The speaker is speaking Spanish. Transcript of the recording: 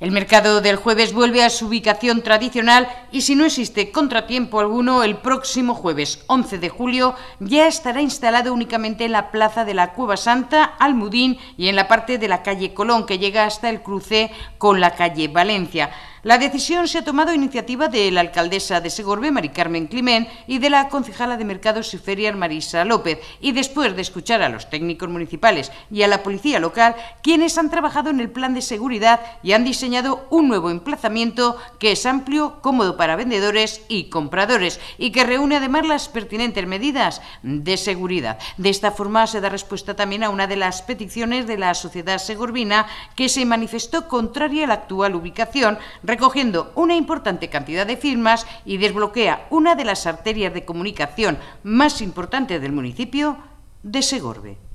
El mercado del jueves vuelve a su ubicación tradicional y si no existe contratiempo alguno, el próximo jueves 11 de julio ya estará instalado únicamente en la plaza de la Cueva Santa, Almudín y en la parte de la calle Colón que llega hasta el cruce con la calle Valencia. La decisión se ha tomado a iniciativa de la alcaldesa de Segorbe, Mari Carmen Climén, y de la concejala de Mercados y Ferias, Marisa López, y después de escuchar a los técnicos municipales y a la policía local, quienes han trabajado en el plan de seguridad y han diseñado un nuevo emplazamiento que es amplio, cómodo para vendedores y compradores, y que reúne además las pertinentes medidas de seguridad. De esta forma se da respuesta también a una de las peticiones de la sociedad segorbina que se manifestó contraria a la actual ubicación recogiendo una importante cantidad de firmas y desbloquea una de las arterias de comunicación más importantes del municipio de Segorbe.